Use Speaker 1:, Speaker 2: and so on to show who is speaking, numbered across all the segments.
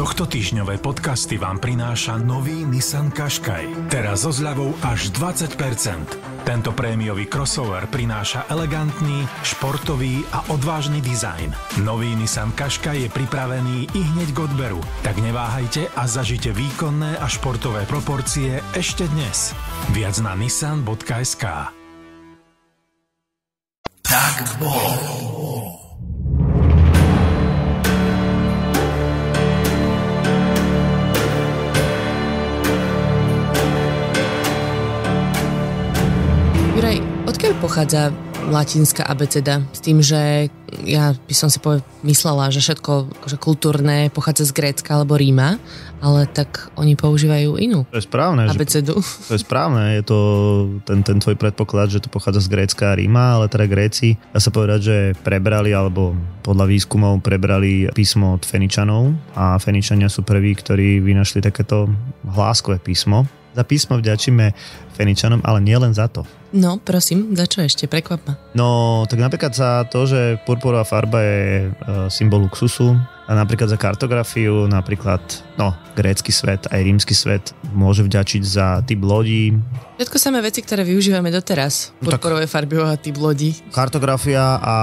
Speaker 1: Tohto týždňové podcasty vám prináša nový Nissan Qashqai. Teraz so zľavou až 20%. Tento prémiový crossover prináša elegantný, športový a odvážny dizajn. Nový Nissan Qashqai je pripravený i hneď k odberu, tak neváhajte a zažite výkonné a športové proporcie ešte dnes. Viac na nissan.sk Tak bol.
Speaker 2: pochádza latinská abeceda s tým, že ja by som si myslela, že všetko že akože kultúrne pochádza z Grécka alebo Ríma, ale tak oni používajú inú
Speaker 3: to je správne, abecedu. Že, to je správne, je to ten, ten tvoj predpoklad, že to pochádza z Grécka a Ríma, ale teda Gréci, dá sa povedať, že prebrali alebo podľa výskumov prebrali písmo od Feničanov a Feničania sú prví, ktorí vynašli takéto hláskové písmo za písmo vďačíme Feničanom, ale nielen za to.
Speaker 2: No, prosím, za čo ešte? Prekvapma.
Speaker 3: No, tak napríklad za to, že purpurová farba je e, symbol luxusu, napríklad za kartografiu, napríklad no, grécky svet, aj rímsky svet môže vďačiť za typ lodí.
Speaker 2: Všetko samé veci, ktoré využívame doteraz. Podporové
Speaker 3: no farby a typ lodí. Kartografia a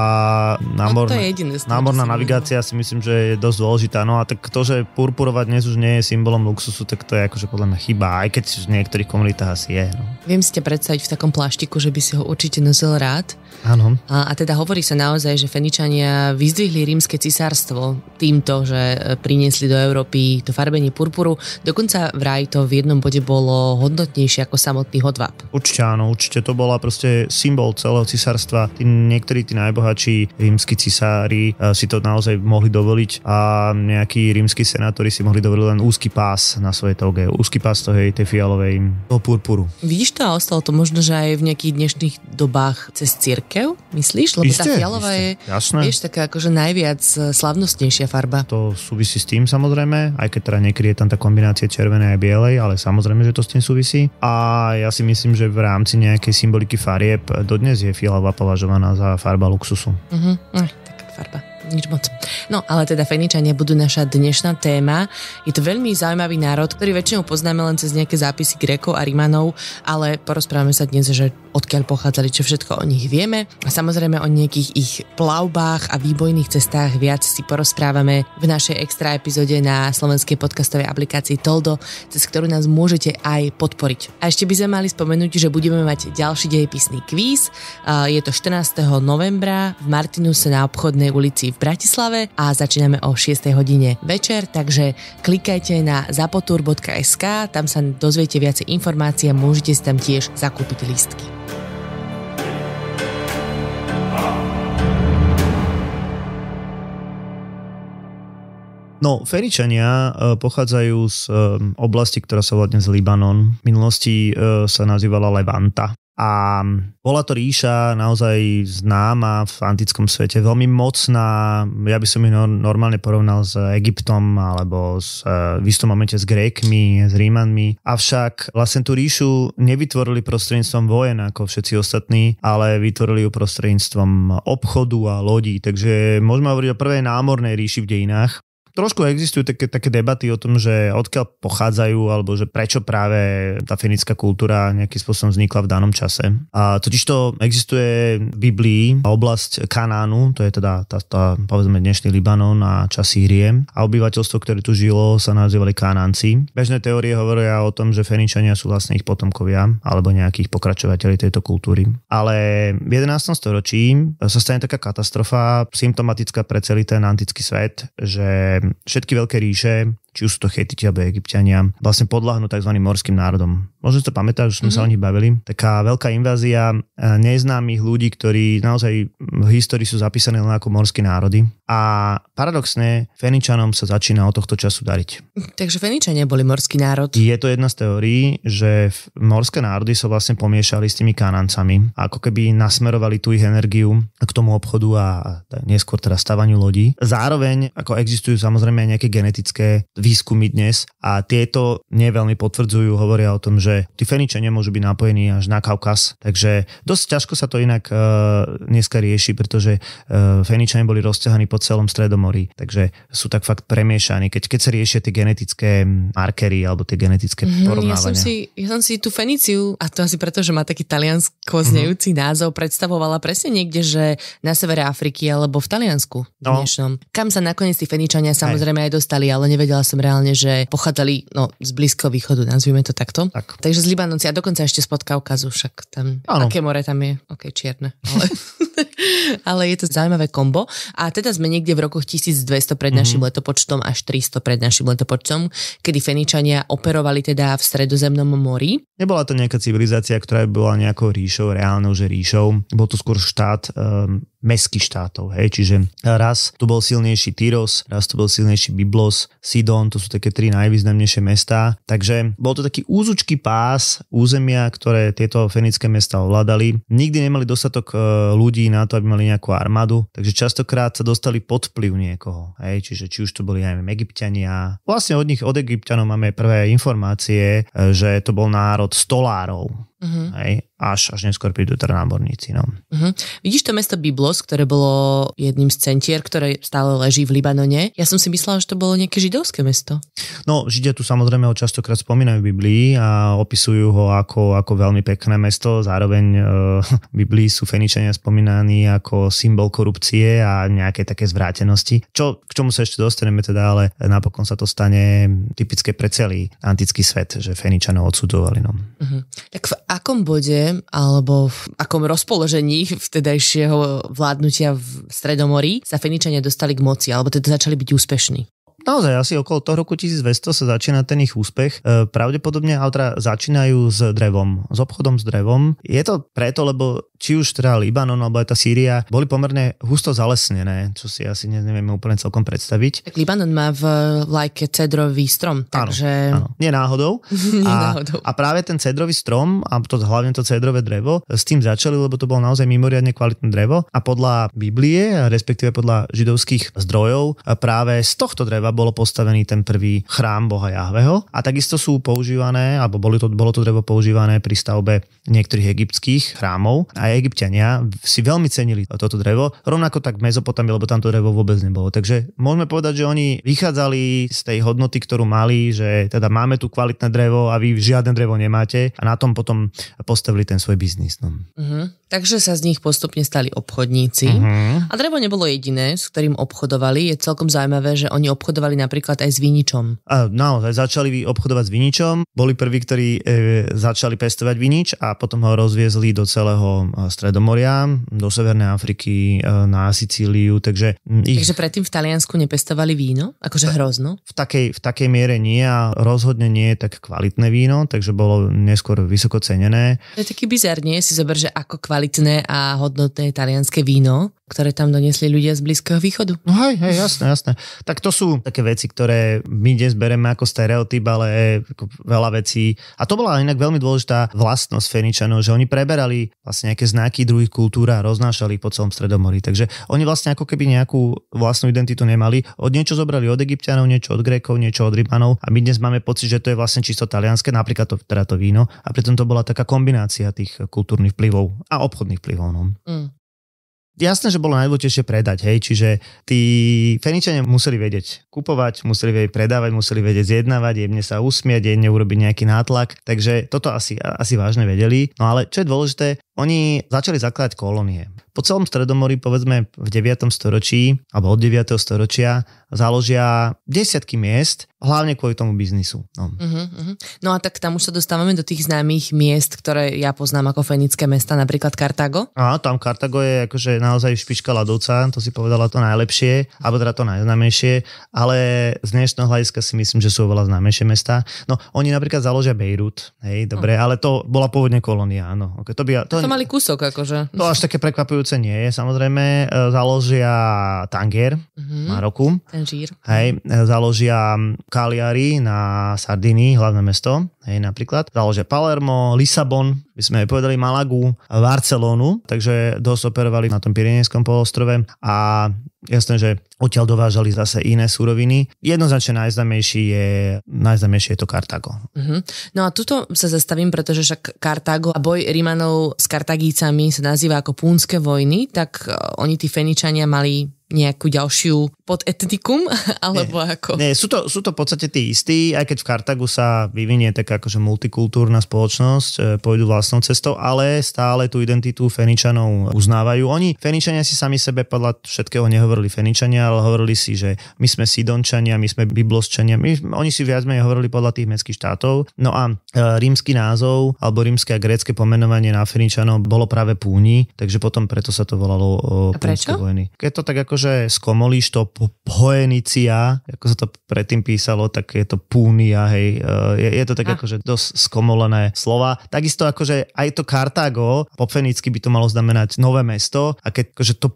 Speaker 3: no, námorná, no, je jediné, námorná navigácia si myslím, že je dosť dôležitá. No a tak to, že purpurová dnes už nie je symbolom luxusu, tak to je akože podľa mňa chyba, aj keď v niektorých komunitách asi je. No.
Speaker 2: Viem si ťa predstaviť v takom pláštiku, že by si ho určite nosil rád Áno. A, a teda hovorí sa naozaj, že Feničania vyzdvihli rímske cisárstvo týmto, že e, priniesli do Európy to farbenie purpuru. Dokonca vraj to v jednom bode bolo hodnotnejšie ako samotný hodvab.
Speaker 3: Určite áno, určite to bola proste symbol celého cisárstva. Tí, niektorí tí najbohatší rímsky cisári e, si to naozaj mohli dovoliť a nejakí rímsky senátori si mohli dovoliť len úzky pás na svoje toge, úzky pás toho tej fialovej toho purpuru. Vidíš
Speaker 2: to a ostalo to možno, že aj v nejakých dnešných dobách cez cirk cirkev, myslíš? Lebo isté, tá fialová isté. je, Jasné. vieš, taká akože najviac e, slavnostnejšia farba. To
Speaker 3: súvisí s tým samozrejme, aj keď teda niekedy je tam tá kombinácia červenej a bielej, ale samozrejme, že to s tým súvisí. A ja si myslím, že v rámci nejakej symboliky farieb e, dodnes je fialová považovaná za farba luxusu.
Speaker 2: Uh-huh. Mhm, hm, Ach, taká farba nič moc. No ale teda Feničania budú naša dnešná téma. Je to veľmi zaujímavý národ, ktorý väčšinou poznáme len cez nejaké zápisy Grékov a Rimanov, ale porozprávame sa dnes, že odkiaľ pochádzali, čo všetko o nich vieme. A samozrejme o nejakých ich plavbách a výbojných cestách viac si porozprávame v našej extra epizóde na slovenskej podcastovej aplikácii Toldo, cez ktorú nás môžete aj podporiť. A ešte by sme mali spomenúť, že budeme mať ďalší dejepisný kvíz. Je to 14. novembra v Martinuse na obchodnej ulici v Bratislave a začíname o 6. hodine večer, takže klikajte na zapotur.sk, tam sa dozviete viacej informácií a môžete si tam tiež
Speaker 3: zakúpiť lístky. No, Feričania e, pochádzajú z e, oblasti, ktorá sa volá dnes Libanon. V minulosti e, sa nazývala Levanta. A bola to ríša naozaj známa v antickom svete, veľmi mocná. Ja by som ju normálne porovnal s Egyptom alebo s, e, v istom momente s Grékmi, s Rímanmi. Avšak vlastne tú ríšu nevytvorili prostredníctvom vojen ako všetci ostatní, ale vytvorili ju prostredníctvom obchodu a lodí. Takže môžeme hovoriť o prvej námornej ríši v dejinách trošku existujú také, také debaty o tom, že odkiaľ pochádzajú, alebo že prečo práve tá fenická kultúra nejakým spôsobom vznikla v danom čase. A totižto existuje v Biblii oblasť Kanánu, to je teda tá, tá povedzme dnešný Libanon a čas Sýrie. A obyvateľstvo, ktoré tu žilo, sa nazývali Kanánci. Bežné teórie hovoria o tom, že Feničania sú vlastne ich potomkovia, alebo nejakých pokračovateľi tejto kultúry. Ale v 11. storočí sa stane taká katastrofa symptomatická pre celý ten antický svet, že všetky veľké ríše, či už sú to Chetiti alebo Egyptiania, vlastne podľahnú tzv. morským národom možno sa to pamätáš, sme mm-hmm. sa o nich bavili, taká veľká invázia eh, neznámych ľudí, ktorí naozaj v histórii sú zapísané len ako morské národy. A paradoxne, Feničanom sa začína od tohto času dariť.
Speaker 2: Takže Feničania boli morský národ.
Speaker 3: Je to jedna z teórií, že morské národy sa so vlastne pomiešali s tými kanancami. Ako keby nasmerovali tú ich energiu k tomu obchodu a neskôr teda stavaniu lodí. Zároveň, ako existujú samozrejme aj nejaké genetické výskumy dnes a tieto neveľmi potvrdzujú, hovoria o tom, že tí Feniče nemôžu byť napojení až na Kaukaz. Takže dosť ťažko sa to inak uh, dneska rieši, pretože uh, e, Feničania boli rozťahaní po celom Stredomorí. Takže sú tak fakt premiešaní. Keď, keď sa riešia tie genetické markery alebo tie genetické mm-hmm, porovnávania. Ja som, si,
Speaker 2: ja som si tú Feniciu, a to asi preto, že má taký taliansko znejúci mm-hmm. názov, predstavovala presne niekde, že na severe Afriky alebo v Taliansku. No. Dnešnom. Kam sa nakoniec tí Feničania samozrejme aj. aj dostali, ale nevedela som reálne, že pochádzali no, z Blízkeho východu, nazvime to takto. Tak. Takže z Libanonci, a dokonca ešte spotkal Kazušak tam. Áno. Aké more tam je? OK, čierne. Ale... ale je to zaujímavé kombo. A teda sme niekde v rokoch 1200 pred mhm. našim mm-hmm. letopočtom až 300 pred našim letopočtom, kedy Feničania operovali teda v stredozemnom mori.
Speaker 3: Nebola to nejaká civilizácia, ktorá by bola nejakou ríšou, reálnou, že ríšou. Bol to skôr štát, um, mestských štátov. Hej? Čiže raz tu bol silnejší Tyros, raz tu bol silnejší Byblos, Sidon, to sú také tri najvýznamnejšie mestá. Takže bol to taký úzučký pás územia, ktoré tieto fenické mesta ovládali. Nikdy nemali dostatok eh, ľudí na na to, aby mali nejakú armádu, takže častokrát sa dostali pod vplyv niekoho. Hej? Čiže či už to boli, aj egyptiania. Vlastne od nich, od egyptianov máme prvé informácie, e, že to bol národ stolárov. Uh-huh. Hej? Až, až neskôr prídu teda náborníci. No.
Speaker 2: Uh-huh. Vidíš to mesto Biblos, ktoré bolo jedným z centier, ktoré stále leží v Libanone. Ja som si myslela, že to bolo nejaké židovské mesto.
Speaker 3: No, Židia tu samozrejme ho častokrát spomínajú v Biblii a opisujú ho ako, ako veľmi pekné mesto. Zároveň e, v Biblii sú Feničania spomínaní ako symbol korupcie a nejaké také zvrátenosti. Čo, k čomu sa ešte dostaneme teda, ale napokon sa to stane typické pre celý antický svet, že Feničanov odsudzovali. No. Uh-huh.
Speaker 2: Tak v akom bode alebo v akom rozpoložení vtedajšieho vládnutia v Stredomorí sa Feničania dostali k moci alebo teda začali byť úspešní?
Speaker 3: naozaj asi okolo toho roku 1200 sa začína ten ich úspech. E, pravdepodobne autra začínajú s drevom, s obchodom s drevom. Je to preto, lebo či už teda Libanon alebo aj tá Sýria, boli pomerne husto zalesnené, čo si asi nevieme úplne celkom predstaviť. Tak Libanon má v lajke cedrový strom, takže... Áno, áno. Nie náhodou. Nie a, náhodou. a práve ten cedrový strom, a to, hlavne to cedrové drevo, s tým začali, lebo to bolo naozaj mimoriadne kvalitné drevo a podľa Biblie, respektíve podľa židovských zdrojov, práve z tohto dreva bolo postavený ten prvý chrám Boha Jahveho a takisto sú používané, alebo boli to, bolo to drevo používané pri stavbe niektorých egyptských chrámov. A aj egyptiania si veľmi cenili toto drevo, rovnako tak Mezopotamie, lebo tam to drevo vôbec nebolo. Takže môžeme povedať, že oni vychádzali z tej hodnoty, ktorú mali, že teda máme tu kvalitné drevo a vy žiadne drevo nemáte a na tom potom postavili ten svoj biznis. No.
Speaker 2: Uh-huh. Takže sa z nich postupne stali obchodníci. Uh-huh. A drevo nebolo jediné, s ktorým obchodovali. Je celkom zaujímavé, že oni obchodovali napríklad aj s viničom.
Speaker 3: Uh, naozaj, začali obchodovať s viničom. Boli prví, ktorí e, začali pestovať vinič a potom ho rozviezli do celého E, Stredomoria, do Severnej Afriky, e, na Sicíliu, takže... Ich... Takže
Speaker 2: predtým v Taliansku nepestovali víno? Akože hrozno?
Speaker 3: V takej, v takej miere nie a rozhodne nie je tak kvalitné víno, takže bolo neskôr vysoko cenené.
Speaker 2: To je taký bizarne Si zober, že ako kvalitné a hodnotné talianské víno ktoré tam donesli ľudia z Blízkeho východu. No hej, hej,
Speaker 3: jasné, jasné. Tak to sú také veci, ktoré my dnes bereme ako stereotyp, ale e, ako veľa vecí. A to bola inak veľmi dôležitá vlastnosť Feničanov, že oni preberali vlastne nejaké znaky druhých kultúr a roznášali po celom Stredomorí. Takže oni vlastne ako keby nejakú vlastnú identitu nemali. Od niečo zobrali od Egyptianov, niečo od Grékov, niečo od Rimanov a my dnes máme pocit, že to je vlastne čisto talianské, napríklad to, teda to víno. A preto to bola taká kombinácia tých kultúrnych vplyvov a obchodných vplyvov. No. Mm. Jasné, že bolo najdôležitejšie predať, hej, čiže tí Feničania museli vedieť kupovať, museli vedieť predávať, museli vedieť zjednávať, jemne sa usmieť, jemne urobiť nejaký nátlak, takže toto asi, asi vážne vedeli. No ale čo je dôležité, oni začali zakladať kolónie. Po celom Stredomorí, povedzme v 9. storočí alebo od 9. storočia, založia desiatky miest, hlavne kvôli tomu biznisu. No.
Speaker 2: Uh-huh, uh-huh. no a tak tam už sa dostávame do tých známych miest, ktoré ja poznám ako fenické mesta, napríklad Kartago.
Speaker 3: A tam Kartago je akože naozaj špička ľadovca, to si povedala to najlepšie, alebo teda to najznámejšie, ale z dnešného hľadiska si myslím, že sú oveľa známejšie mesta. No oni napríklad založia Bejrút, hej, dobre, uh-huh. ale to bola pôvodne kolónia, áno. Okay, to by, to, to to mali kúsok, akože. To až také prekvapujúce nie je. Samozrejme, e, založia tanger mm-hmm. ten žír. Hej, e, založia Cagliari na Sardinii, hlavné mesto, hej, napríklad. Založia Palermo, Lisabon, by sme aj povedali Malagu, Barcelonu, takže dosť operovali na tom Pirinejskom polostrove a jasné, že odtiaľ dovážali zase iné súroviny. Jednoznačne najznamejší je, najznamejšie je to kartago.
Speaker 2: Uh-huh. No a tuto sa zastavím, pretože však Kartago a boj Rímanov s Kartagícami sa nazýva ako púnske vojny, tak e, oni tí Feničania mali nejakú ďalšiu pod etnikum,
Speaker 3: alebo nie, ako? Nie, sú to, sú to v podstate tí istí, aj keď v Kartagu sa vyvinie taká akože multikultúrna spoločnosť, e, pôjdu vlastnou cestou, ale stále tú identitu Feničanov uznávajú. Oni, Feničania si sami sebe podľa všetkého nehovorili Feničania, ale hovorili si, že my sme Sidončania, my sme Biblosčania, my, oni si viac menej hovorili podľa tých mestských štátov. No a e, rímsky názov alebo rímske a grécke pomenovanie na Feničanov bolo práve Púni, takže potom preto sa to volalo Púnske vojny. Keď to tak akože skomolíš to poenicia, ako sa to predtým písalo, tak je to púnia, hej. E, je, je to tak ah. akože dosť skomolené slova. Takisto akože aj to Kartágo, po fenicky by to malo znamenať nové mesto a keď akože to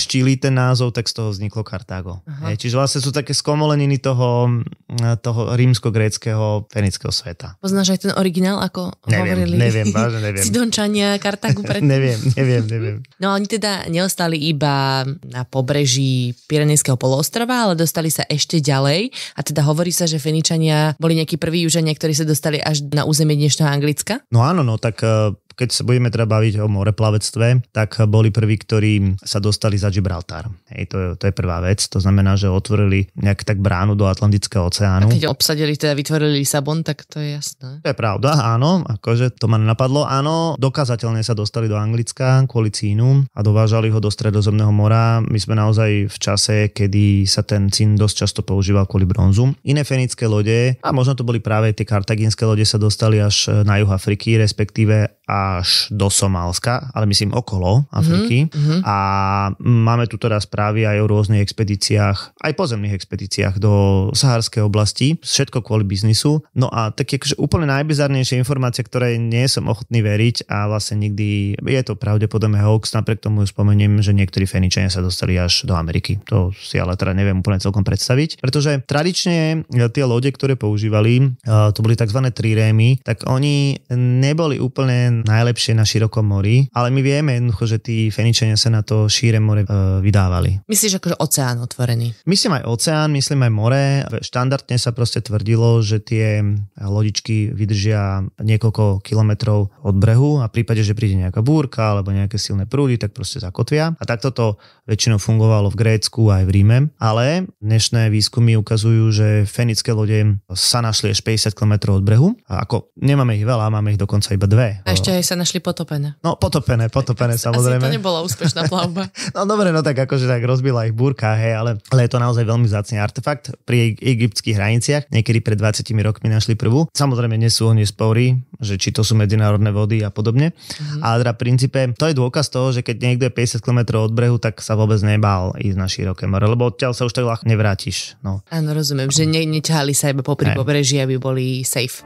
Speaker 3: štíli ten názov, tak z toho vzniklo Kartágo. Hej. Čiže vlastne sú také skomoleniny toho, e, toho rímsko-gréckého fenického sveta.
Speaker 2: Poznáš aj ten originál, ako neviem, hovorili? Neviem, vážne neviem. Sidončania Kartágu predtým? neviem, neviem, neviem. No oni teda neostali iba na pobreží Pirenejského pol polostrova, ale dostali sa ešte ďalej a teda hovorí sa, že Feničania boli nejakí prví južania, ktorí sa dostali až na územie dnešného Anglicka?
Speaker 3: No áno, no tak eh, keď sa budeme teda baviť o moreplavectve, tak boli prví, ktorí sa dostali za Gibraltar. Hej, to, je, to je prvá vec. To znamená, že otvorili nejak tak bránu do Atlantického oceánu. A keď obsadili,
Speaker 2: teda vytvorili Lisabon, tak to je jasné.
Speaker 3: To je pravda, áno. Akože to ma napadlo. Áno, dokázateľne sa dostali do Anglicka kvôli cínu a dovážali ho do Stredozemného mora. My sme naozaj v čase, kedy sa ten cín dosť často používal kvôli bronzu. Iné fenické lode, a možno to boli práve tie kartagínske lode, sa dostali až na juh Afriky, respektíve a až do Somálska, ale myslím okolo Afriky. Mm-hmm. A máme tu teda správy aj o rôznych expedíciách, aj pozemných expedíciách do saharskej oblasti, všetko kvôli biznisu. No a tak akože úplne najbizarnejšie informácie, ktoré nie som ochotný veriť a vlastne nikdy, je to pravdepodobne hoax, napriek tomu spomeniem, že niektorí Feničania sa dostali až do Ameriky. To si ale teda neviem úplne celkom predstaviť, pretože tradične eh, tie lode, ktoré používali, eh, to boli tzv. trirémy, tak oni neboli úplne najlepšie na širokom mori, ale my vieme jednoducho, že tí Feničania sa na to šíre more e, vydávali.
Speaker 2: Myslíš akože oceán otvorený?
Speaker 3: Myslím aj oceán, myslím aj more. Štandardne sa proste tvrdilo, že tie lodičky vydržia niekoľko kilometrov od brehu a v prípade, že príde nejaká búrka alebo nejaké silné prúdy, tak proste zakotvia. A takto to väčšinou fungovalo v Grécku aj v Ríme. Ale dnešné výskumy ukazujú, že fenické lode sa našli až 50 km od brehu. A ako nemáme ich veľa, máme ich dokonca iba dve. A ešte aj
Speaker 2: aj sa našli potopené.
Speaker 3: No potopené, potopené asi, samozrejme. Asi to
Speaker 2: nebola úspešná plavba.
Speaker 3: no dobre, no tak akože tak rozbila ich búrka, hej, ale, ale je to naozaj veľmi zácný artefakt pri egyptských hraniciach. Niekedy pred 20 rokmi našli prvú. Samozrejme nie sú oni spory, že či to sú medzinárodné vody a podobne. Mm-hmm. A teda v princípe to je dôkaz toho, že keď niekto je 50 km od brehu, tak sa vôbec nebál ísť na široké more, lebo odtiaľ sa už tak ľahko nevrátiš. No.
Speaker 2: Áno, rozumiem, že ne, neťahali sa iba popri
Speaker 1: pobreží, aby boli safe.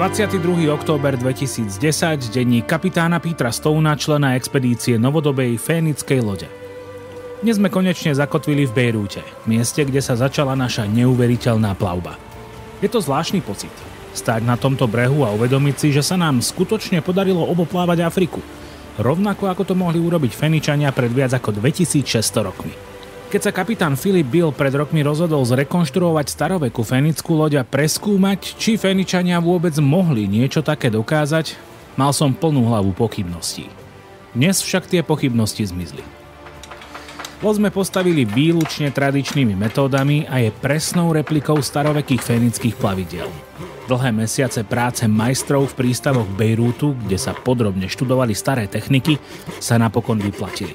Speaker 1: 22. október 2010, denní kapitána Petra Stouna, člena expedície novodobej Fénickej lode. Dnes sme konečne zakotvili v Bejrúte, mieste, kde sa začala naša neuveriteľná plavba. Je to zvláštny pocit. stať na tomto brehu a uvedomiť si, že sa nám skutočne podarilo oboplávať Afriku. Rovnako ako to mohli urobiť Feničania pred viac ako 2600 rokmi. Keď sa kapitán Filip Bill pred rokmi rozhodol zrekonštruovať starovekú fenickú loď a preskúmať, či feničania vôbec mohli niečo také dokázať, mal som plnú hlavu pochybností. Dnes však tie pochybnosti zmizli. Loď sme postavili výlučne tradičnými metódami a je presnou replikou starovekých fenických plavidel. Dlhé mesiace práce majstrov v prístavoch Bejrútu, kde sa podrobne študovali staré techniky, sa napokon vyplatili.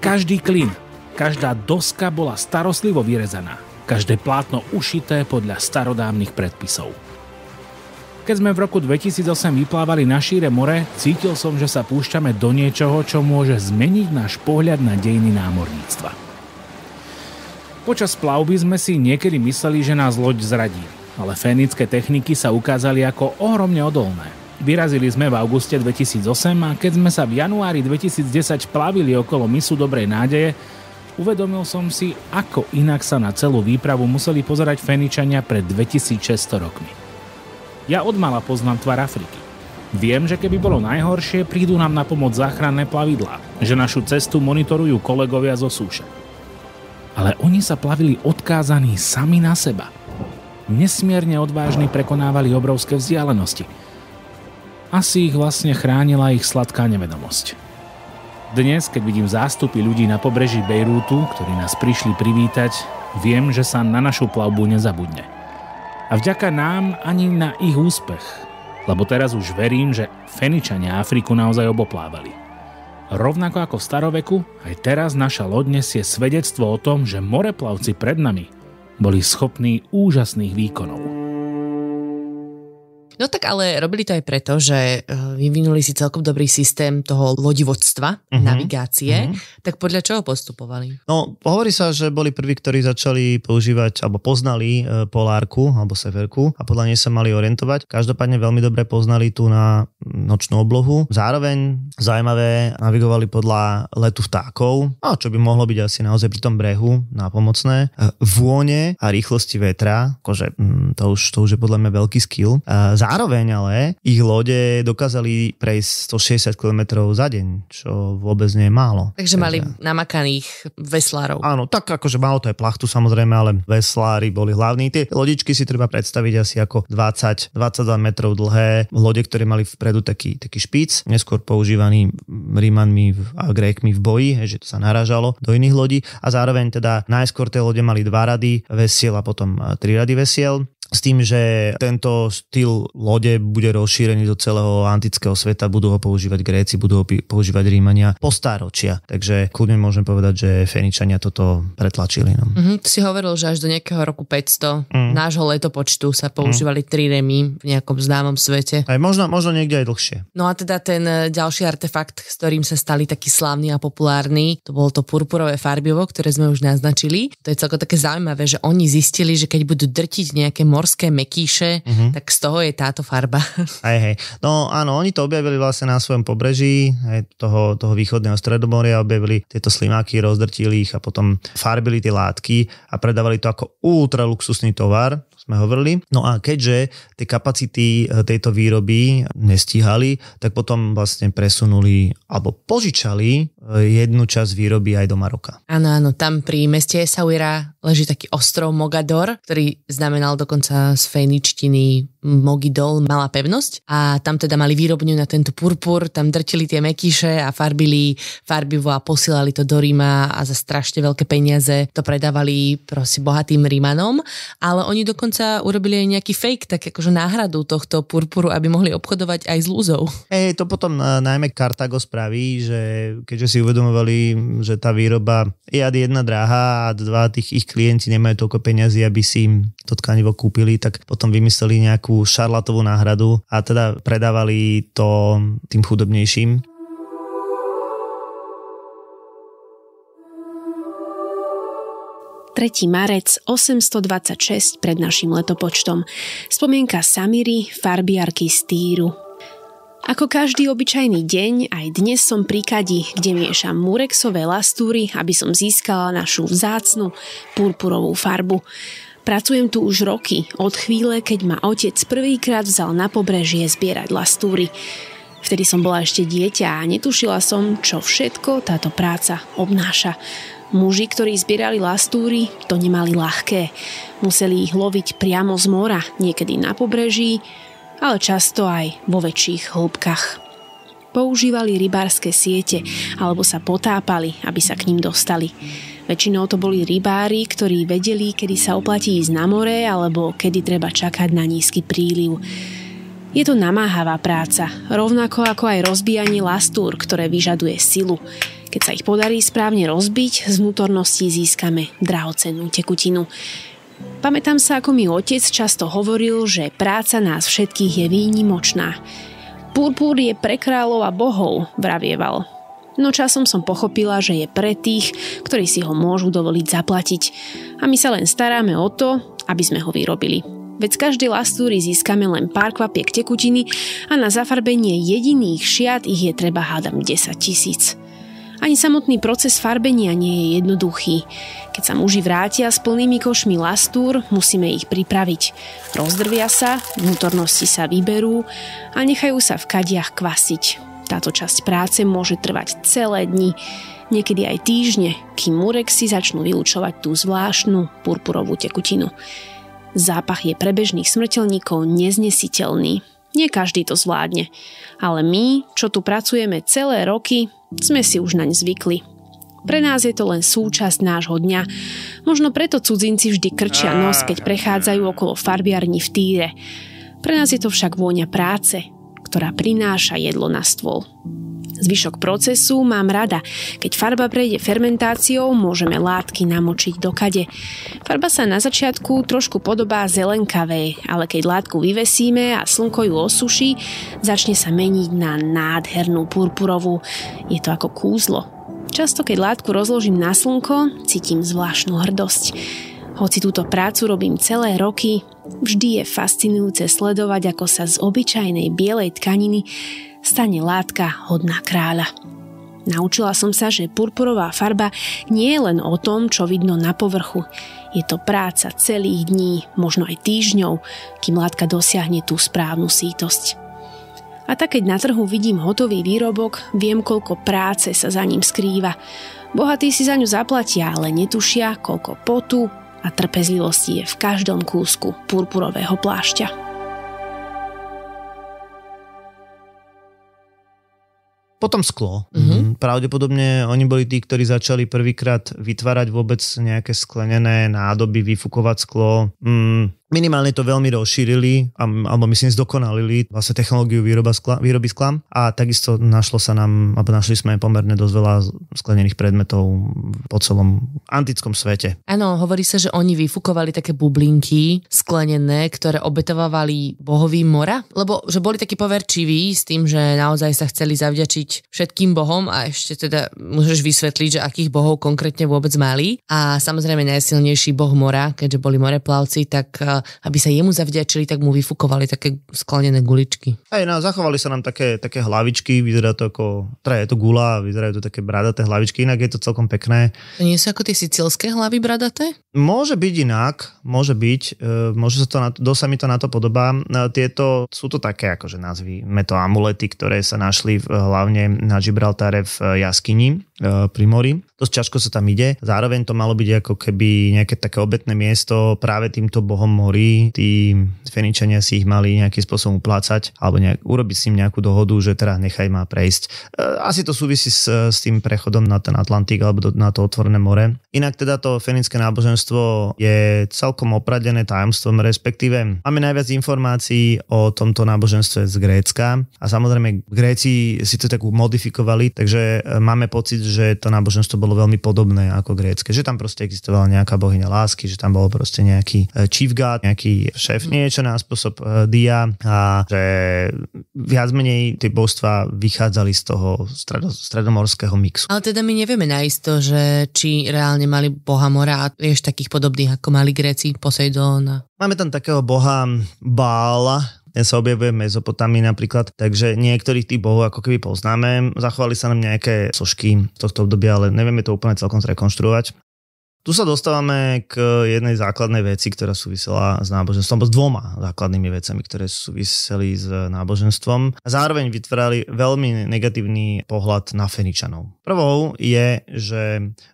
Speaker 1: Každý klin, Každá doska bola starostlivo vyrezaná, každé plátno ušité podľa starodávnych predpisov. Keď sme v roku 2008 vyplávali na šíre more, cítil som, že sa púšťame do niečoho, čo môže zmeniť náš pohľad na dejiny námorníctva. Počas plavby sme si niekedy mysleli, že nás loď zradí, ale fénické techniky sa ukázali ako ohromne odolné. Vyrazili sme v auguste 2008 a keď sme sa v januári 2010 plavili okolo misu Dobrej nádeje, uvedomil som si, ako inak sa na celú výpravu museli pozerať Feničania pred 2600 rokmi. Ja odmala poznám tvar Afriky. Viem, že keby bolo najhoršie, prídu nám na pomoc záchranné plavidlá, že našu cestu monitorujú kolegovia zo súše. Ale oni sa plavili odkázaní sami na seba. Nesmierne odvážni prekonávali obrovské vzdialenosti. Asi ich vlastne chránila ich sladká nevedomosť. Dnes, keď vidím zástupy ľudí na pobreží Bejrútu, ktorí nás prišli privítať, viem, že sa na našu plavbu nezabudne. A vďaka nám ani na ich úspech, lebo teraz už verím, že Feničania Afriku naozaj oboplávali. Rovnako ako v staroveku, aj teraz naša loď nesie svedectvo o tom, že moreplavci pred nami boli schopní úžasných výkonov.
Speaker 2: No tak ale robili to aj preto, že e, vyvinuli si celkom dobrý systém toho lodivodstva, uh-huh. navigácie. Uh-huh. Tak podľa čoho postupovali?
Speaker 3: No, hovorí sa, že boli prví, ktorí začali používať alebo poznali e, polárku alebo severku a podľa nej sa mali orientovať. Každopádne veľmi dobre poznali tu na nočnú oblohu. Zároveň zaujímavé navigovali podľa letu vtákov, a čo by mohlo byť asi naozaj pri tom brehu nápomocné. pomocné. E, vône a rýchlosti vetra, akože mm, to, už, to už je podľa mňa veľký skill. E, Zároveň ale ich lode dokázali prejsť 160 km za deň, čo vôbec nie je málo. Takže,
Speaker 2: Takže mali namakaných
Speaker 3: veslárov. Áno, tak akože malo to aj plachtu samozrejme, ale veslári boli hlavní. Tie lodičky si treba predstaviť asi ako 20, 22 metrov dlhé lode, ktoré mali vpredu taký, taký špic, neskôr používaný Rímanmi a Grékmi v boji, že to sa naražalo do iných lodí a zároveň teda najskôr tie lode mali dva rady vesiel a potom tri rady vesiel s tým, že tento štýl lode bude rozšírený do celého antického sveta, budú ho používať Gréci, budú ho používať Rímania po stáročia. Takže kľudne môžem povedať, že Feničania toto pretlačili. No.
Speaker 2: Mm-hmm, si hovoril, že až do nejakého roku 500 mm. nášho letopočtu sa mhm. používali mm. tri remy v nejakom známom svete. Aj možno, možno niekde aj dlhšie. No a teda ten e, ďalší artefakt, s ktorým sa stali taký slávny a populárny, to bolo to purpurové farbivo, ktoré sme už naznačili. To je celko také zaujímavé, že oni zistili, že keď budú drtiť nejaké morské mekíše, uh-huh. tak z toho je táto farba.
Speaker 3: Aj, hej. No áno, oni to objavili vlastne na svojom pobreží, aj toho, toho východného stredomoria, objavili tieto slimáky, rozdrtili ich a potom farbili tie látky a predávali to ako ultra luxusný tovar, sme hovorili. No a keďže tie kapacity eh, tejto výroby nestíhali, tak potom vlastne presunuli alebo požičali eh, jednu časť výroby aj do Maroka.
Speaker 2: Áno, áno, tam pri meste Sauira leží taký ostrov Mogador, ktorý znamenal dokonca z fejničtiny Mogidol, malá pevnosť. A tam teda mali výrobňu na tento purpur, tam drtili tie mekyše a farbili farbivo a posílali to do Ríma a za strašne veľké peniaze to predávali prosím bohatým Rímanom. Ale oni dokonca urobili aj nejaký fake, tak akože náhradu tohto purpuru, aby mohli obchodovať aj s lúzou.
Speaker 3: Hej, to potom e, najmä Kartago spraví, že keďže si uvedomovali, že tá výroba je jedna drahá a dva tých ich klienti nemajú toľko peňazí, aby si im to tkanivo kúpili, tak potom vymysleli nejakú šarlatovú náhradu a teda predávali to tým chudobnejším.
Speaker 4: Tretí marec 826 pred našim letopočtom. Spomienka Samiry, farbiarky z Týru. Ako každý obyčajný deň, aj dnes som pri kadi, kde miešam murexové lastúry, aby som získala našu vzácnu purpurovú farbu. Pracujem tu už roky, od chvíle, keď ma otec prvýkrát vzal na pobrežie zbierať lastúry. Vtedy som bola ešte dieťa a netušila som, čo všetko táto práca obnáša. Muži, ktorí zbierali lastúry, to nemali ľahké. Museli ich loviť priamo z mora, niekedy na pobreží, ale často aj vo väčších hĺbkach. Používali rybárske siete alebo sa potápali, aby sa k ním dostali. Väčšinou to boli rybári, ktorí vedeli, kedy sa oplatí ísť na more alebo kedy treba čakať na nízky príliv. Je to namáhavá práca, rovnako ako aj rozbijanie lastúr, ktoré vyžaduje silu. Keď sa ich podarí správne rozbiť, z vnútornosti získame drahocenú tekutinu. Pamätám sa, ako mi otec často hovoril, že práca nás všetkých je výnimočná. Purpúr je pre kráľov a bohov, vravieval. No časom som pochopila, že je pre tých, ktorí si ho môžu dovoliť zaplatiť. A my sa len staráme o to, aby sme ho vyrobili. Veď z každej lastúry získame len pár kvapiek tekutiny a na zafarbenie jediných šiat ich je treba hádam 10 tisíc. Ani samotný proces farbenia nie je jednoduchý. Keď sa muži vrátia s plnými košmi lastúr, musíme ich pripraviť. Rozdrvia sa, vnútornosti sa vyberú a nechajú sa v kadiach kvasiť. Táto časť práce môže trvať celé dni, niekedy aj týždne, kým murexy začnú vylúčovať tú zvláštnu purpurovú tekutinu. Zápach je pre bežných smrteľníkov neznesiteľný. Nie každý to zvládne. Ale my, čo tu pracujeme celé roky, sme si už naň zvykli. Pre nás je to len súčasť nášho dňa. Možno preto cudzinci vždy krčia nos, keď prechádzajú okolo farbiarní v Týre. Pre nás je to však vôňa práce, ktorá prináša jedlo na stôl. Zvyšok procesu mám rada. Keď farba prejde fermentáciou, môžeme látky namočiť do kade. Farba sa na začiatku trošku podobá zelenkavej, ale keď látku vyvesíme a slnko ju osuší, začne sa meniť na nádhernú purpurovú. Je to ako kúzlo. Často, keď látku rozložím na slnko, cítim zvláštnu hrdosť. Hoci túto prácu robím celé roky, vždy je fascinujúce sledovať, ako sa z obyčajnej bielej tkaniny stane látka hodná kráľa. Naučila som sa, že purpurová farba nie je len o tom, čo vidno na povrchu. Je to práca celých dní, možno aj týždňov, kým látka dosiahne tú správnu sítosť. A tak keď na trhu vidím hotový výrobok, viem, koľko práce sa za ním skrýva. Bohatí si za ňu zaplatia, ale netušia, koľko potu a trpezlivosti je v každom kúsku purpurového plášťa.
Speaker 3: Potom sklo. Mm-hmm. Pravdepodobne oni boli tí, ktorí začali prvýkrát vytvárať vôbec nejaké sklenené nádoby, vyfukovať sklo. Mm, Minimálne to veľmi rozšírili, alebo myslím zdokonalili vlastne technológiu výroba skla, výroby skla a takisto našlo sa nám, alebo našli sme pomerne dosť veľa sklenených predmetov po celom antickom svete.
Speaker 2: Áno, hovorí sa, že oni vyfukovali také bublinky sklenené, ktoré obetovali bohovi mora, lebo že boli takí poverčiví s tým, že naozaj sa chceli zavďačiť všetkým bohom a ešte teda môžeš vysvetliť, že akých bohov konkrétne vôbec mali. A samozrejme najsilnejší boh mora, keďže boli moreplavci, tak aby sa jemu zavďačili, tak mu vyfukovali také sklenené guličky.
Speaker 3: Hej, no, zachovali sa nám také, také hlavičky, vyzerá to ako, teda je to gula, vyzerajú to také bradaté hlavičky, inak je to celkom pekné.
Speaker 2: To nie sú ako tie sicilské hlavy bradaté?
Speaker 3: Môže byť inak, môže byť, e, môže sa to na, dosť sa mi to na to podobá. E, tieto sú to také, akože nazvíme to amulety, ktoré sa našli v, hlavne na Gibraltare v e, jaskyni. E, pri mori. Dosť ťažko sa tam ide. Zároveň to malo byť ako keby nejaké také obetné miesto práve týmto bohom morí. Tí Feničania si ich mali nejakým spôsobom uplácať alebo nejak, urobiť s ním nejakú dohodu, že teda nechaj ma prejsť. E, asi to súvisí s, s tým prechodom na ten Atlantik alebo do, na to otvorené more. Inak teda to fenické náboženstvo je celkom opradené tajomstvom, respektíve máme najviac informácií o tomto náboženstve z Grécka a samozrejme Gréci si to tak modifikovali, takže e, máme pocit, že to náboženstvo bolo veľmi podobné ako grécke, že tam proste existovala nejaká bohyňa lásky, že tam bol proste nejaký e, chief god, nejaký šéf, mhm. niečo na spôsob e, dia a že viac menej tie božstva vychádzali z toho stredo, stredomorského mixu.
Speaker 2: Ale teda my nevieme naisto, že či reálne mali boha mora a ešte takých podobných, ako mali Gréci Poseidón.
Speaker 3: Máme tam takého boha Bála, sa objavuje v Mezopotámii napríklad, takže niektorých tých bohov ako keby poznáme. Zachovali sa nám nejaké sošky tohto obdobia, ale nevieme to úplne celkom zrekonštruovať. Tu sa dostávame k jednej základnej veci, ktorá súvisela s náboženstvom, s dvoma základnými vecami, ktoré súviseli s náboženstvom a zároveň vytvárali veľmi negatívny pohľad na Feničanov. Prvou je, že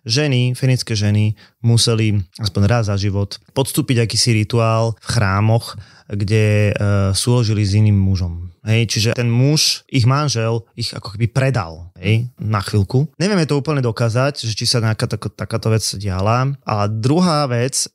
Speaker 3: ženy, fenické ženy, museli aspoň raz za život podstúpiť akýsi rituál v chrámoch, kde e, súložili s iným mužom. Hej, čiže ten muž, ich manžel, ich ako keby predal hej, na chvíľku. Nevieme to úplne dokázať, že či sa nejaká tako, takáto vec diala. A druhá vec, e,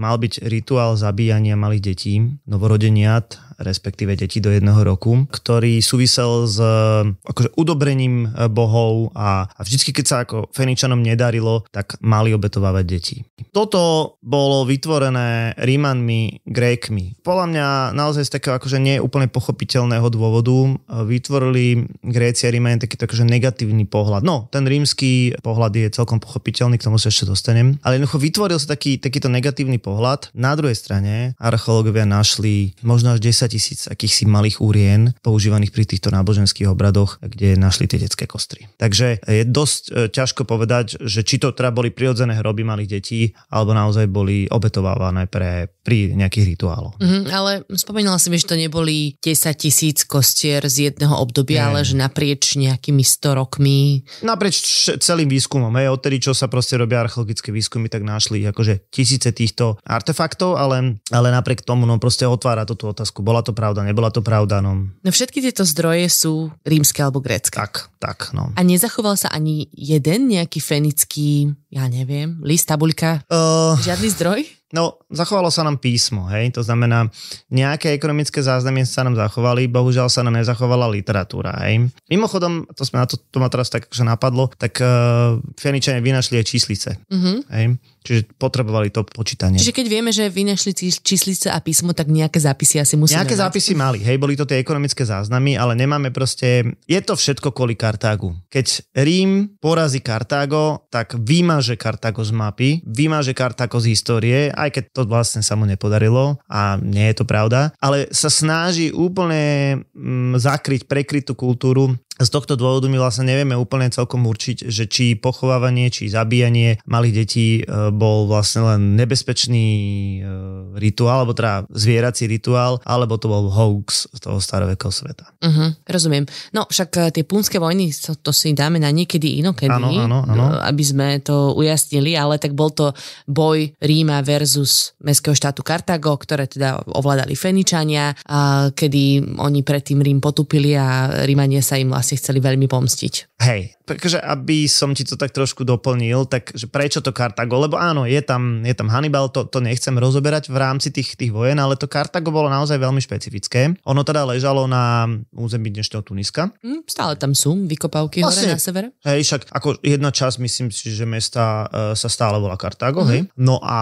Speaker 3: mal byť rituál zabíjania malých detí, novorodeniat respektíve deti do jedného roku, ktorý súvisel s e, akože udobrením e, bohov a, a vždycky, keď sa ako Feničanom nedarilo, tak mali obetovávať deti. Toto bolo vytvorené Rímanmi, Grékmi. Podľa mňa naozaj z takého akože nie úplne pochopiteľného dôvodu e, vytvorili Gréci a Rímanie takýto akože negatívny pohľad. No, ten rímsky pohľad je celkom pochopiteľný, k tomu sa ešte dostanem. Ale jednoducho vytvoril sa taký, takýto negatívny pohľad. Na druhej strane archeológovia našli možno až 10 tisíc akýchsi malých úrien používaných pri týchto náboženských obradoch, kde našli tie detské kostry. Takže je dosť e, ťažko povedať, že či to teda boli prirodzené hroby malých detí, alebo naozaj boli obetovávané pre, pri nejakých rituáloch. Mm,
Speaker 2: ale spomínala si mi, že to neboli 10 tisíc kostier z jedného obdobia, Nie. ale že naprieč nejakými 100 rokmi.
Speaker 3: Naprieč celým výskumom. Hej, odtedy, čo sa proste robia archeologické výskumy, tak našli akože tisíce týchto artefaktov, ale, ale napriek tomu no, proste otvára to tú otázku. Bola bola to pravda, nebola to pravda. No. no všetky tieto zdroje sú rímske alebo grécke. Tak, tak. No.
Speaker 2: A nezachoval sa ani jeden nejaký fenický, ja neviem,
Speaker 3: list, tabuľka, uh, žiadny zdroj? No, zachovalo sa nám písmo, hej, to znamená, nejaké ekonomické záznamy sa nám zachovali, bohužiaľ sa nám nezachovala literatúra, hej. Mimochodom, to, sme na to, to ma teraz tak akože napadlo, tak uh, e, Feničania vynašli aj číslice, mm-hmm. hej. Čiže potrebovali to počítanie. Čiže
Speaker 2: keď vieme, že vynašli číslice a písmo, tak nejaké zápisy asi musíme Nejaké mať. zápisy
Speaker 3: mali, hej, boli to tie ekonomické záznamy, ale nemáme proste... Je to všetko kvôli Kartágu. Keď Rím porazí Kartágo, tak vymaže Kartágo z mapy, vymaže Kartágo z histórie aj keď to vlastne sa mu nepodarilo a nie je to pravda, ale sa snaží úplne mm, zakryť prekrytú kultúru z tohto dôvodu my vlastne nevieme úplne celkom určiť, že či pochovávanie, či zabíjanie malých detí e, bol vlastne len nebezpečný e, rituál, alebo teda zvierací rituál, alebo to bol hoax z toho starovekého sveta.
Speaker 2: Uh-huh, rozumiem. No však e, tie punské vojny, to, to si dáme na niekedy inokedy, áno, áno, ano. aby sme to ujasnili, ale tak bol to boj Ríma versus mestského štátu Kartago, ktoré teda ovládali Feničania, kedy oni predtým Rím potupili a Rímanie sa im vlastne si chceli veľmi pomstiť.
Speaker 3: Hej, takže aby som ti to tak trošku doplnil, tak že prečo to Kartago? Lebo áno, je tam, je tam Hannibal, to, to nechcem rozoberať v rámci tých, tých vojen, ale to Kartago bolo naozaj veľmi špecifické. Ono teda ležalo na území dnešného Tuniska. Mm, stále tam sú vykopávky hore na sever. Hej, však ako jedna časť, myslím si, že mesta e, sa stále volá Kartago, mm-hmm. hej. Mhm. No a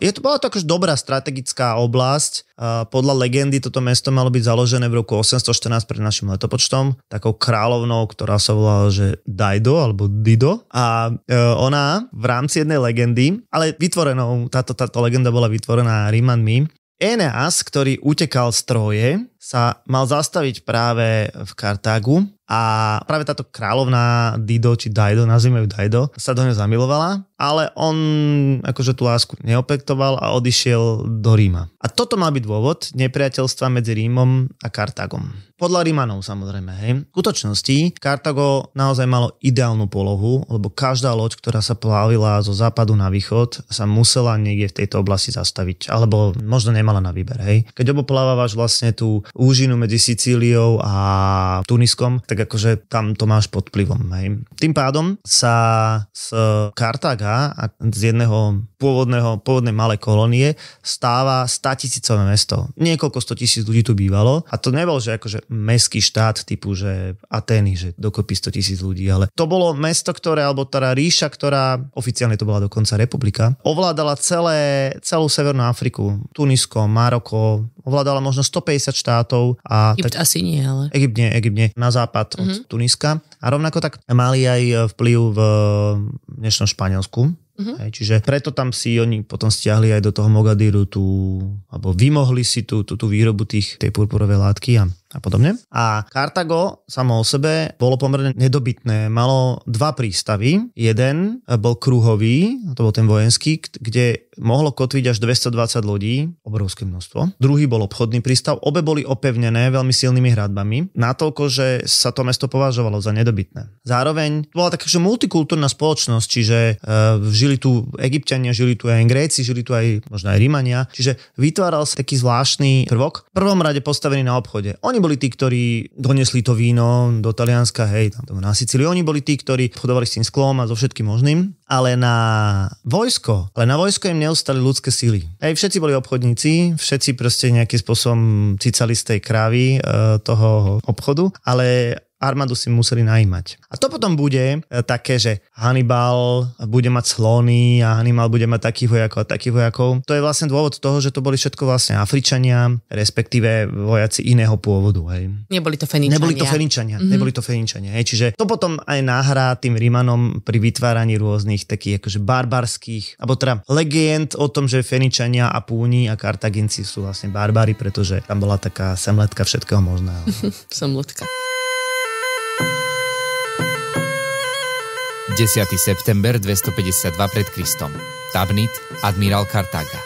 Speaker 3: je to bola to akož dobrá strategická oblasť. E, podľa legendy toto mesto malo byť založené v roku 814 pred našim letopočtom takou kráľovnou, ktorá sa volala, že Dido alebo Dido a e, ona v rámci jednej legendy, ale vytvorenou, táto, táto legenda bola vytvorená Rimanmi, Eneas, ktorý utekal z Troje, sa mal zastaviť práve v Kartágu a práve táto kráľovná Dido, či Daido, nazvime ju Daido, sa do neho zamilovala, ale on akože tú lásku neopektoval a odišiel do Ríma. A toto mal byť dôvod nepriateľstva medzi Rímom a Kartágom. Podľa Rímanov samozrejme, hej. V skutočnosti Kartago naozaj malo ideálnu polohu, lebo každá loď, ktorá sa plávila zo západu na východ, sa musela niekde v tejto oblasti zastaviť, alebo možno nemala na výber, hej. Keď oboplavávaš vlastne tú úžinu medzi Sicíliou a Tuniskom, tak akože tam to máš pod plivom. Hej. Tým pádom sa z Kartága a z jedného pôvodného, pôvodnej malej kolónie stáva 100 tisícové mesto. Niekoľko 100 tisíc ľudí tu bývalo a to nebol, že akože mestský štát typu, že Atény, že dokopy 100 tisíc ľudí, ale to bolo mesto, ktoré, alebo teda ríša, ktorá, oficiálne to bola dokonca republika, ovládala celé, celú Severnú Afriku, Tunisko, Maroko, ovládala možno 150 štátov. A Egypt tak, asi nie, ale... Egypt nie, Egypt nie, na západ mm-hmm. od mhm. Tuniska. A rovnako tak mali aj vplyv v dnešnom Španielsku, Mm-hmm. Hej, čiže preto tam si oni potom stiahli aj do toho Mogadíru tú, alebo vymohli si tú, tú, tú výrobu tých, tej purpurovej látky a a podobne. A Kartago samo o sebe bolo pomerne nedobytné. Malo dva prístavy. Jeden bol kruhový, to bol ten vojenský, kde mohlo kotviť až 220 ľudí, obrovské množstvo. Druhý bol obchodný prístav, obe boli opevnené veľmi silnými hradbami, natoľko, že sa to mesto považovalo za nedobytné. Zároveň bola taká, že multikultúrna spoločnosť, čiže e, žili tu egyptiania, žili tu aj Gréci, žili tu aj možno aj Rímania, čiže vytváral sa taký zvláštny prvok, v prvom rade postavený na obchode. Oni boli tí, ktorí donesli to víno do Talianska, hej, tam na Sicílii. Oni boli tí, ktorí chodovali s tým sklom a so všetkým možným. Ale na vojsko, ale na vojsko im neustali ľudské síly. Hej, všetci boli obchodníci, všetci proste nejakým spôsobom cicali z tej krávy e, toho obchodu, ale armádu si museli najímať. A to potom bude e, také, že Hannibal bude mať slony a Hannibal bude mať takých vojakov a takých vojakov. To je vlastne dôvod toho, že to boli všetko vlastne Afričania, respektíve vojaci iného pôvodu. Hej.
Speaker 2: Neboli to Feničania. Neboli to Feničania. Mm-hmm. Neboli
Speaker 3: to Feničania hej. Čiže to potom aj nahrá tým Rímanom pri vytváraní rôznych takých akože barbarských, alebo teda legend o tom, že Feničania a Púni a Kartaginci sú vlastne barbári, pretože tam bola taká semletka všetkého možného. semletka.
Speaker 5: 10. september 252 pred Kristom. Tabnit, admirál Kartága.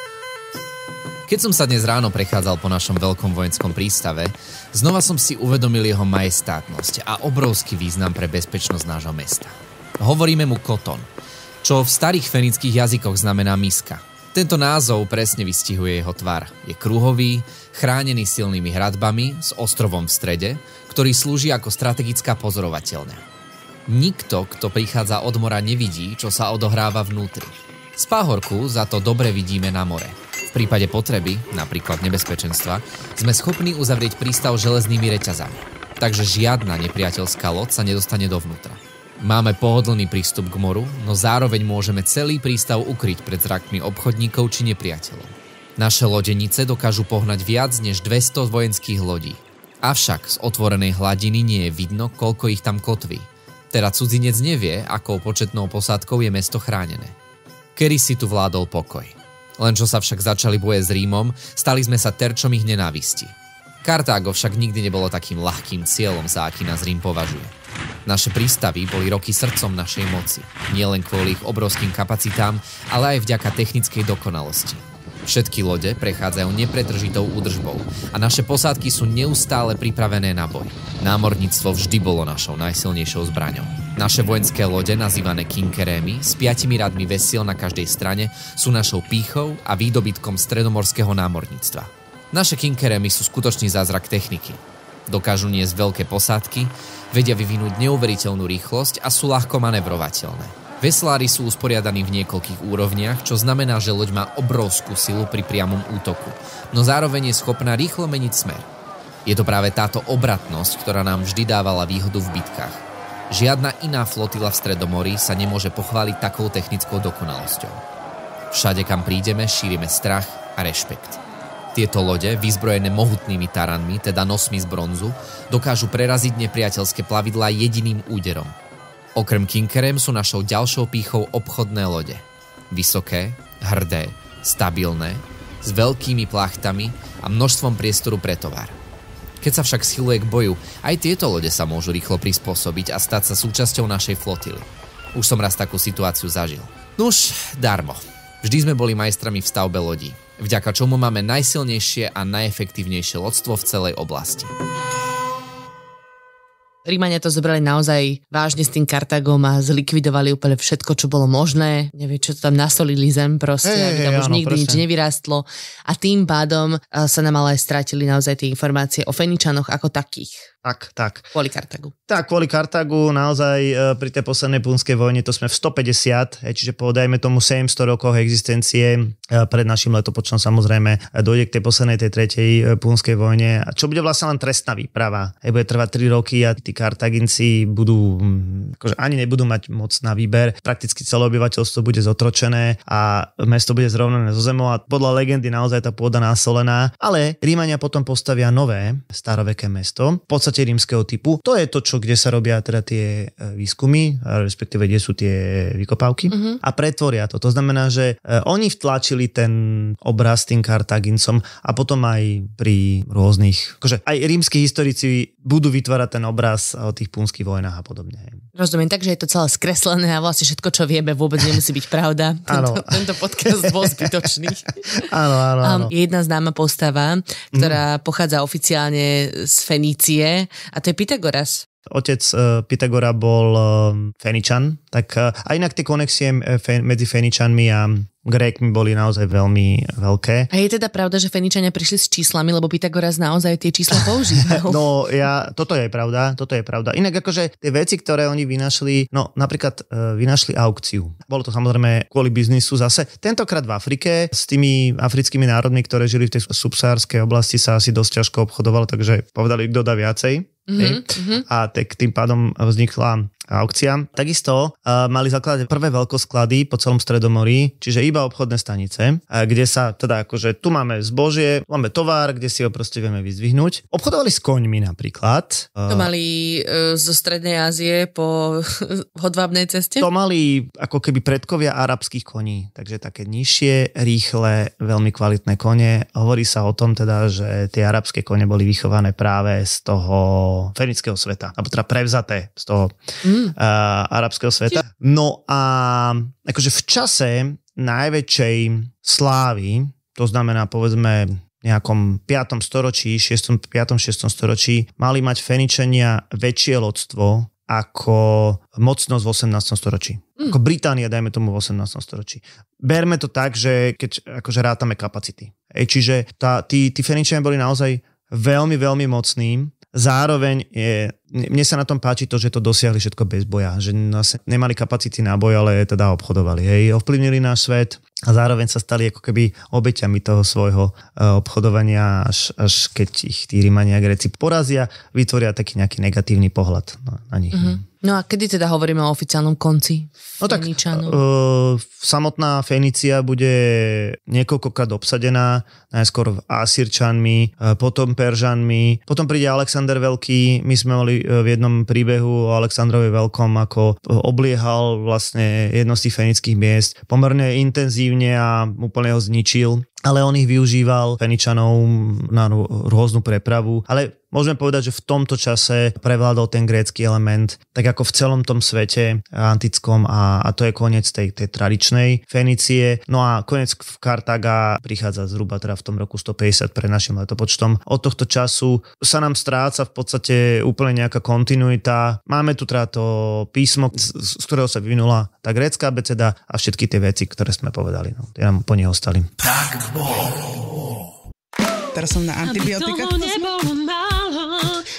Speaker 5: Keď som sa dnes ráno prechádzal po našom veľkom vojenskom prístave, znova som si uvedomil jeho majestátnosť a obrovský význam pre bezpečnosť nášho mesta. Hovoríme mu koton, čo v starých fenických jazykoch znamená miska. Tento názov presne vystihuje jeho tvar. Je kruhový, chránený silnými hradbami, s ostrovom v strede, ktorý slúži ako strategická pozorovateľňa. Nikto, kto prichádza od mora, nevidí, čo sa odohráva vnútri. Z pahorku za to dobre vidíme na more. V prípade potreby, napríklad nebezpečenstva, sme schopní uzavrieť prístav železnými reťazami. Takže žiadna nepriateľská loď sa nedostane dovnútra. Máme pohodlný prístup k moru, no zároveň môžeme celý prístav ukryť pred zrakmi obchodníkov či nepriateľov. Naše lodenice dokážu pohnať viac než 200 vojenských lodí. Avšak z otvorenej hladiny nie je vidno, koľko ich tam kotví – teda cudzinec nevie, akou početnou posádkou je mesto chránené. Kedy si tu vládol pokoj. Len čo sa však začali boje s Rímom, stali sme sa terčom ich nenávisti. Kartágo však nikdy nebolo takým ľahkým cieľom, za aký nás Rím považuje. Naše prístavy boli roky srdcom našej moci, nielen kvôli ich obrovským kapacitám, ale aj vďaka technickej dokonalosti. Všetky lode prechádzajú nepretržitou údržbou a naše posádky sú neustále pripravené na boj. Námorníctvo vždy bolo našou najsilnejšou zbraňou. Naše vojenské lode, nazývané kinkerémy, s piatimi radmi vesiel na každej strane, sú našou pýchou a výdobytkom stredomorského námorníctva. Naše kinkerémy sú skutočný zázrak techniky. Dokážu niesť veľké posádky, vedia vyvinúť neuveriteľnú rýchlosť a sú ľahko manevrovateľné. Veslári sú usporiadaní v niekoľkých úrovniach, čo znamená, že loď má obrovskú silu pri priamom útoku, no zároveň je schopná rýchlo meniť smer. Je to práve táto obratnosť, ktorá nám vždy dávala výhodu v bitkách. Žiadna iná flotila v Stredomorí sa nemôže pochváliť takou technickou dokonalosťou. Všade, kam prídeme, šírime strach a rešpekt. Tieto lode, vyzbrojené mohutnými taranmi, teda nosmi z bronzu, dokážu preraziť nepriateľské plavidla jediným úderom – Okrem Kinkerem sú našou ďalšou pýchou obchodné lode. Vysoké, hrdé, stabilné, s veľkými plachtami a množstvom priestoru pre tovar. Keď sa však schyluje k boju, aj tieto lode sa môžu rýchlo prispôsobiť a stať sa súčasťou našej flotily. Už som raz takú situáciu zažil. Nuž, darmo. Vždy sme boli majstrami v stavbe lodí, vďaka čomu máme najsilnejšie a najefektívnejšie lodstvo v celej oblasti.
Speaker 2: Rímania to zobrali naozaj vážne s tým Kartagom a zlikvidovali úplne všetko, čo bolo možné. Neviem, čo to tam nasolili zem proste, hey, aby tam hey, už áno, nikdy presne. nič nevyrástlo. A tým pádom eh, sa nám ale aj stratili naozaj tie informácie o Feničanoch ako takých. Tak, tak. Kvôli Kartagu.
Speaker 3: Tak, kvôli Kartagu naozaj e, pri tej poslednej punskej vojne to sme v 150, čiže podajme tomu 700 rokov existencie e, pred našim letopočtom samozrejme dojde k tej poslednej, tej tretej e, punskej vojne, čo bude vlastne len trestná výprava. Hej, bude trvať 3 roky a tí Kartaginci budú, akože ani nebudú mať moc na výber, prakticky celé obyvateľstvo bude zotročené a mesto bude zrovnané zo zemou a podľa legendy naozaj tá pôda násolená, ale Rímania potom postavia nové staroveké mesto. V podstate štáte rímskeho typu. To je to, čo, kde sa robia teda tie e, výskumy, respektíve kde sú tie vykopávky uh-huh. a pretvoria to. To znamená, že e, oni vtlačili ten obraz tým Kartagincom a potom aj pri rôznych, akože aj rímsky historici budú vytvárať ten obraz o tých punských vojnách a podobne.
Speaker 2: Rozumiem, takže je to celé skreslené a vlastne všetko, čo vieme, vôbec nemusí byť pravda. Tento, tento podcast bol zbytočný. áno, áno. Je jedna známa postava, ktorá mm. pochádza oficiálne z Fenície, Até Pitágoras
Speaker 3: Otec eh, Pythagora bol eh, Feničan, tak eh, a inak tie konexie medzi Feničanmi a Grékmi boli naozaj veľmi veľké.
Speaker 2: A je teda pravda, že Feničania prišli s číslami, lebo Pythagoras naozaj tie čísla používal.
Speaker 3: no ja, toto je pravda, toto je pravda. Inak akože tie veci, ktoré oni vynašli, no napríklad vynašli aukciu. Bolo to samozrejme kvôli biznisu zase. Tentokrát v Afrike s tými africkými národmi, ktoré žili v tej subsárskej oblasti sa asi dosť ťažko obchodovalo, takže povedali, kto dá viacej. Mm-hmm. A tak tým pádom vznikla aukciám. Takisto uh, mali zaklade prvé veľkosklady po celom Stredomorí, čiže iba obchodné stanice, uh, kde sa teda akože tu máme zbožie, máme tovar, kde si ho proste vieme vyzvihnúť. Obchodovali s koňmi napríklad. Uh, to
Speaker 2: mali uh, zo Strednej Ázie po hodvábnej ceste? To
Speaker 3: mali ako keby predkovia arabských koní, takže také nižšie, rýchle, veľmi kvalitné kone. Hovorí sa o tom teda, že tie arabské kone boli vychované práve z toho fenického sveta, alebo teda prevzaté z toho. Mm mm. uh, arabského sveta. No a akože v čase najväčšej slávy, to znamená povedzme nejakom 5. storočí, 6. 5. 6. storočí, mali mať Feničania väčšie lodstvo ako mocnosť v 18. storočí. Mm. Ako Británia, dajme tomu v 18. storočí. Berme to tak, že keď akože rátame kapacity. E, čiže tá, tí, tí Feničania boli naozaj veľmi, veľmi mocní. Zároveň je mne sa na tom páči to, že to dosiahli všetko bez boja, že nás nemali kapacity na boj, ale teda obchodovali. Hej. Ovplyvnili náš svet a zároveň sa stali ako keby obeťami toho svojho e, obchodovania, až, až keď ich tí Rímania a Gréci porazia, vytvoria taký nejaký negatívny pohľad na, na nich.
Speaker 1: Mm-hmm.
Speaker 2: No a kedy teda hovoríme o oficiálnom konci? No tak, uh,
Speaker 3: samotná fenícia bude niekoľkokrát obsadená, najskôr Asírčanmi, e, potom Peržanmi, potom príde Alexander Veľký, my sme mali E, v jednom príbehu o Aleksandrovi Veľkom, ako e, obliehal vlastne jedno z tých fenických miest pomerne intenzívne a úplne ho zničil ale on ich využíval Feničanov na rôznu prepravu. Ale môžeme povedať, že v tomto čase prevládol ten grécky element, tak ako v celom tom svete antickom a, a to je koniec tej, tej tradičnej Fenicie. No a koniec v Kartaga prichádza zhruba teda v tom roku 150 pred našim letopočtom. Od tohto času sa nám stráca v podstate úplne nejaká kontinuita. Máme tu teda to písmo, z, z ktorého sa vyvinula tá grécka abeceda a všetky tie veci, ktoré sme povedali. No, tie nám po nej ostali. Tak bol.
Speaker 1: Teraz som na antibiotika.
Speaker 4: Aby toho nebolo málo,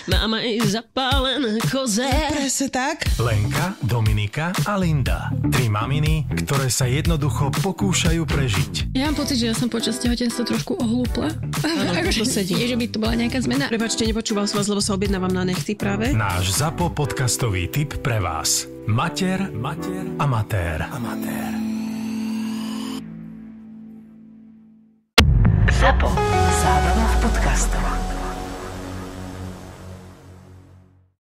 Speaker 4: máme i zapálené koze. No, presne tak.
Speaker 1: Lenka, Dominika a Linda. Tri maminy, ktoré sa jednoducho pokúšajú prežiť.
Speaker 4: Ja mám pocit, že ja som počas tehotenstva trošku ohlúpla. Áno, akože to sedí. Je, že by to bola nejaká zmena. Prepačte, nepočúval som vás, lebo sa objednávam na nechty práve.
Speaker 1: Náš ZAPO podcastový tip pre vás. Mater, mater, amatér. Amatér. ZAPO. Zábrná v podcastovách.